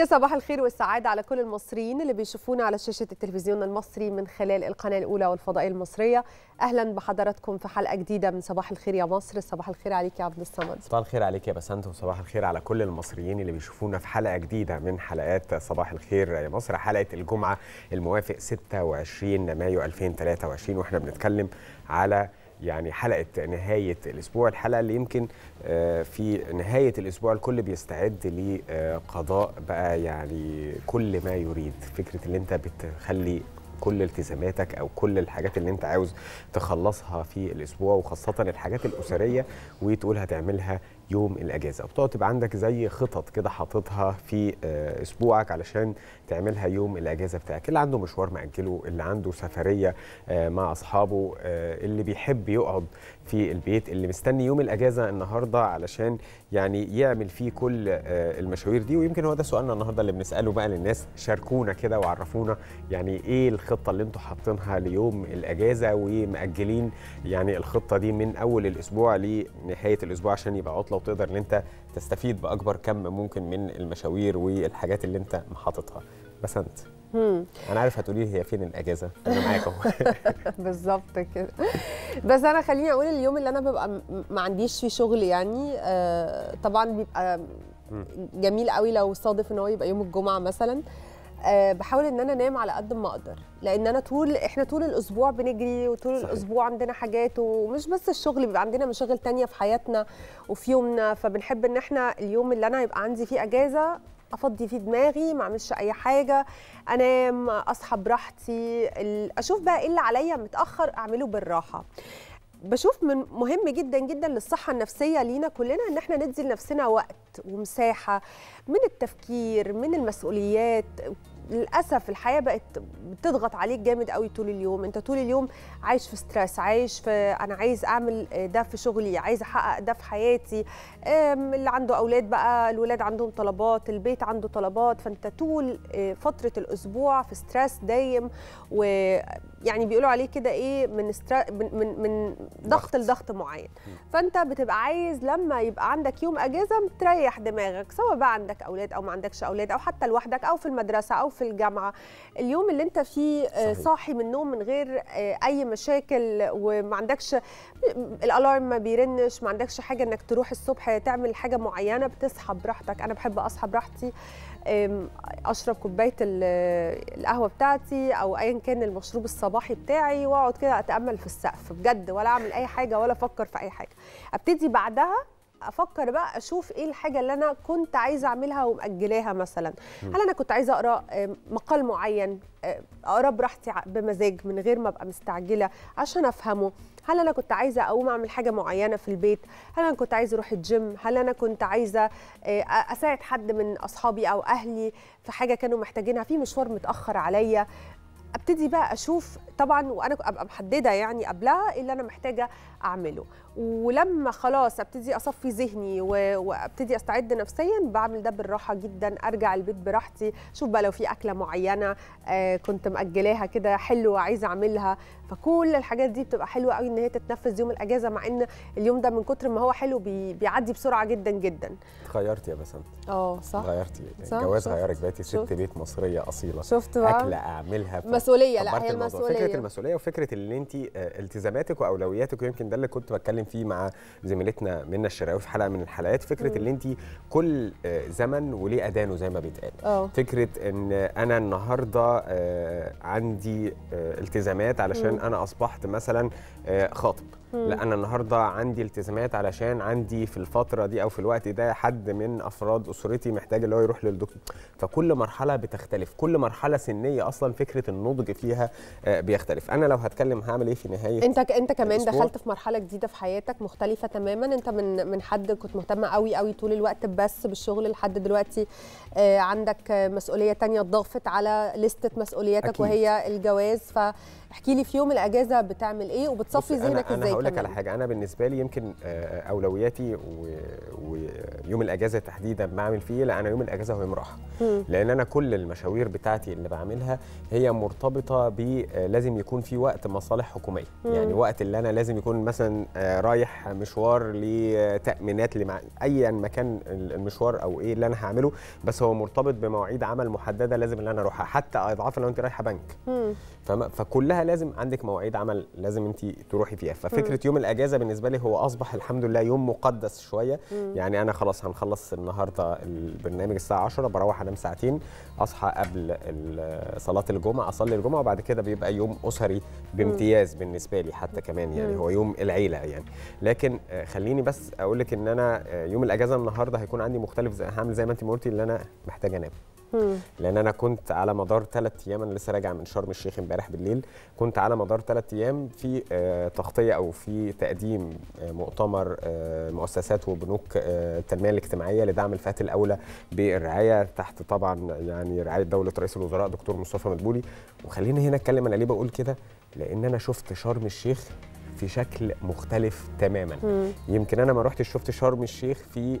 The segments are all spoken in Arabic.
يا صباح الخير والسعادة على كل المصريين اللي بيشوفونا على شاشة التلفزيون المصري من خلال القناة الأولى والفضائية المصرية أهلا بحضراتكم في حلقة جديدة من صباح الخير يا مصر صباح الخير عليك يا عبد الصمد صباح الخير عليك يا بسنت وصباح الخير على كل المصريين اللي بيشوفونا في حلقة جديدة من حلقات صباح الخير يا مصر حلقة الجمعة الموافق 26 مايو 2023 واحنا بنتكلم على يعني حلقه نهايه الاسبوع الحلقه اللي يمكن آه، في نهايه الاسبوع الكل بيستعد لقضاء بقى يعني كل ما يريد فكره اللي انت بتخلي كل التزاماتك او كل الحاجات اللي انت عاوز تخلصها في الاسبوع وخاصه الحاجات الاسريه وتقول هتعملها يوم الاجازه وبتقعد تبقى عندك زي خطط كده حاططها في آه، اسبوعك علشان تعملها يوم الاجازه بتاعك اللي عنده مشوار ماجله اللي عنده سفريه آه، مع اصحابه آه، اللي بيحب يقعد في البيت اللي مستني يوم الاجازه النهارده علشان يعني يعمل فيه كل المشاوير دي ويمكن هو ده سؤالنا النهارده اللي بنساله بقى للناس شاركونا كده وعرفونا يعني ايه الخطه اللي انتم حاطينها ليوم الاجازه ومأجلين يعني الخطه دي من اول الاسبوع لنهايه الاسبوع عشان يبقى عطله وتقدر ان انت تستفيد باكبر كم ممكن من المشاوير والحاجات اللي انت محاططها بس انت انا عارف هتقولي هي فين الاجازه انا معاك اهو بالظبط كده بس انا خليني اقول اليوم اللي انا ببقى ما عنديش فيه شغل يعني آه طبعا بيبقى جميل قوي لو صادف ان هو يبقى يوم الجمعه مثلا آه آه، بحاول ان انا انام على قد ما اقدر لان انا طول احنا طول الاسبوع بنجري وطول صحيح. الاسبوع عندنا حاجات ومش بس الشغل بيبقى عندنا مشاغل تانية في حياتنا وفي يومنا فبنحب ان احنا اليوم اللي انا هيبقى عندي فيه اجازه افضي فيه دماغي ما اعملش اي حاجه انام اصحى براحتي اشوف بقى ايه اللي عليا متاخر اعمله بالراحه بشوف من مهم جدا جدا للصحة النفسية لينا كلنا ان احنا ندي لنفسنا وقت ومساحة من التفكير من المسؤوليات للاسف الحياه بقت بتضغط عليك جامد قوي طول اليوم انت طول اليوم عايش في ستريس عايش في انا عايز اعمل ده في شغلي عايز احقق ده في حياتي اللي عنده اولاد بقى الولاد عندهم طلبات البيت عنده طلبات فانت طول آه، فتره الاسبوع في ستريس دايم ويعني بيقولوا عليه كده ايه من من من ضغط لضغط معين فانت بتبقى عايز لما يبقى عندك يوم اجازه تريح دماغك سواء بقى عندك اولاد او ما عندكش اولاد او حتى لوحدك او في المدرسه او في في الجامعه اليوم اللي انت فيه آه، صحيح. صاحي من النوم من غير آه، اي مشاكل وما عندكش الالارم ما بيرنش ما عندكش حاجه انك تروح الصبح تعمل حاجه معينه بتصحى براحتك انا بحب اصحى براحتي اشرب كوبايه القهوه بتاعتي او ايا كان المشروب الصباحي بتاعي واقعد كده اتامل في السقف بجد ولا اعمل اي حاجه ولا افكر في اي حاجه ابتدي بعدها افكر بقى اشوف ايه الحاجه اللي انا كنت عايزه اعملها ومأجلاها مثلا هل انا كنت عايزه اقرا مقال معين آه، اقرا براحتي بمزاج من غير ما ابقى مستعجله عشان افهمه هل انا كنت عايزه اقوم اعمل حاجه معينه في البيت هل انا كنت عايزه اروح الجيم هل انا كنت عايزه آه، اساعد حد من اصحابي او اهلي في حاجه كانوا محتاجينها في مشوار متاخر عليا ابتدي بقى اشوف طبعا وانا ابقى محدده يعني قبلها اللي انا محتاجه اعمله ولما خلاص ابتدي اصفي ذهني وابتدي استعد نفسيا بعمل ده بالراحه جدا ارجع البيت براحتي شوف بقى لو في اكله معينه آه، كنت ماجلاها كده حلوه عايزه اعملها فكل الحاجات دي بتبقى حلوه قوي ان هي تتنفذ يوم الاجازه مع ان اليوم ده من كتر ما هو حلو بيعدي بسرعه جدا جدا اتغيرتي يا بسنت اه صح اتغيرتي الجواز غيرك بقيتي ست بيت مصريه اصيله شفت بقى اكله اعملها مسؤوليه لا هي المسؤوليه فكره أيوه. المسؤوليه وفكره اللي انت آه، التزاماتك واولوياتك ويمكن ده اللي كنت بتكلم فيه مع زميلتنا منى الشراوي في حلقه من الحلقات فكره اللي انت كل آه، زمن وليه ادانه زي ما بيتقال اه. فكره ان انا النهارده عندي التزامات علشان انا اصبحت مثلا خاطب لا انا النهارده عندي التزامات علشان عندي في الفتره دي او في الوقت ده حد من افراد اسرتي محتاج اللي هو يروح للدكتور فكل مرحله بتختلف كل مرحله سنيه اصلا فكره النضج فيها آه، بيختلف انا لو هتكلم هعمل ايه في نهايه انت انت كمان الأسبوع. دخلت في مرحله جديده في حياتك مختلفه تماما انت من من حد كنت مهتم قوي قوي طول الوقت بس بالشغل لحد دلوقتي آه، عندك مسؤوليه تانية اتضافت على لسته مسؤولياتك أكيد. وهي الجواز ف احكي لي في يوم الاجازه بتعمل ايه وبتصفي ذهنك ازاي انا هقول لك على حاجه انا بالنسبه لي يمكن آه، آه، اولوياتي ويوم الاجازه تحديدا بعمل فيه لا انا يوم الاجازه هو يوم راحه لان انا كل المشاوير بتاعتي اللي بعملها هي مرتبطه ب آه، لازم يكون في وقت مصالح حكوميه يعني وقت اللي انا لازم يكون مثلا آه، رايح مشوار لتامينات لمع... ايا ما كان المشوار او ايه اللي انا هعمله بس هو مرتبط بمواعيد عمل محدده لازم اللي انا اروحها حتى اضعاف لو انت رايحه بنك فما... فكلها لازم عندك مواعيد عمل لازم انت تروحي فيها ففكره يوم الاجازه بالنسبه لي هو اصبح الحمد لله يوم مقدس شويه يعني انا خلاص هنخلص النهارده البرنامج الساعه 10 بروح انام ساعتين اصحى قبل صلاه الجمعه اصلي الجمعه وبعد كده بيبقى يوم اسري بامتياز بالنسبه لي حتى كمان يعني هو يوم العيله يعني لكن آه، خليني بس اقول لك ان انا آه، يوم الاجازه النهارده هيكون عندي مختلف زي هعمل زي ما انت ما قلتي ان انا محتاجه انام لان انا كنت على مدار ثلاث ايام انا لسه راجع من شرم الشيخ امبارح بالليل كنت على مدار ثلاث ايام في آه، تغطيه او في تقديم آه، مؤتمر آه، مؤسسات وبنوك التنميه الاجتماعيه لدعم الفئات الاولى بالرعايه تحت طبعا يعني رعايه دوله رئيس الوزراء دكتور مصطفى مدبولي وخليني هنا اتكلم انا ليه بقول كده لان انا شفت شرم الشيخ في شكل مختلف تماما مم. يمكن انا ما رحتش شفت شرم الشيخ في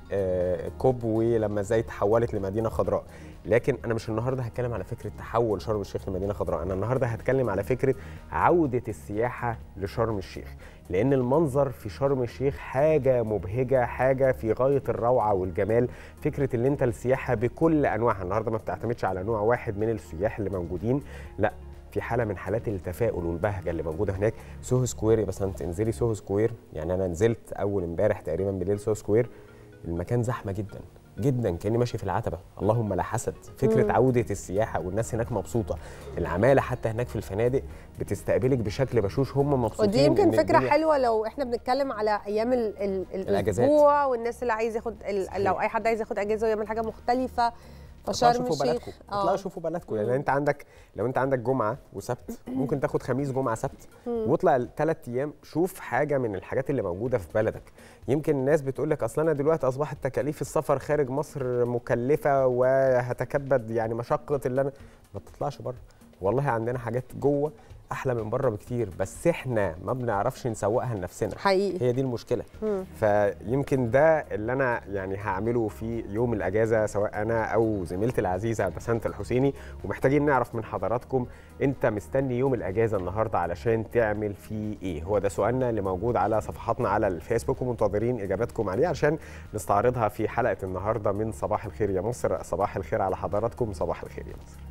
كوب ولما ازاي تحولت لمدينه خضراء لكن انا مش النهارده هتكلم على فكره تحول شرم الشيخ لمدينه خضراء انا النهارده هتكلم على فكره عوده السياحه لشرم الشيخ لان المنظر في شرم الشيخ حاجه مبهجه حاجه في غايه الروعه والجمال فكره ان انت السياحه بكل انواعها النهارده ما بتعتمدش على نوع واحد من السياح اللي موجودين لا في حاله من حالات التفاؤل والبهجه اللي موجوده هناك سوهو سكوير بس انت انزلي سوهو سكوير يعني انا نزلت اول امبارح تقريبا بالليل سوهو سكوير المكان زحمه جدا جدا كاني ماشي في العتبه اللهم لا حسد فكره مم. عوده السياحه والناس هناك مبسوطه العماله حتى هناك في الفنادق بتستقبلك بشكل بشوش هم مبسوطين ودي يمكن فكره حلوه لو احنا بنتكلم على ايام ال... ال... الاسبوع والناس اللي عايز ياخد لو اي حد عايز ياخد اجازه ويعمل حاجه مختلفه فشرم شوفوا بلدكم اطلعوا آه. شوفوا بلدكم يعني انت عندك لو انت عندك جمعه وسبت ممكن تاخد خميس جمعه سبت واطلع ثلاث ايام شوف حاجه من الحاجات اللي موجوده في بلدك يمكن الناس بتقول لك اصل انا دلوقتي اصبحت تكاليف السفر خارج مصر مكلفه وهتكبد يعني مشقه اللي انا ما تطلعش بره والله عندنا حاجات جوه احلى من بره بكتير بس احنا ما بنعرفش نسوقها لنفسنا حقيقي هي دي المشكله مم. فيمكن ده اللي انا يعني هعمله في يوم الاجازه سواء انا او زميلتي العزيزه بسنت الحسيني ومحتاجين نعرف من حضراتكم انت مستني يوم الاجازه النهارده علشان تعمل فيه ايه هو ده سؤالنا اللي موجود على صفحاتنا على الفيسبوك ومنتظرين اجاباتكم عليه علشان نستعرضها في حلقه النهارده من صباح الخير يا مصر صباح الخير على حضراتكم صباح الخير يا مصر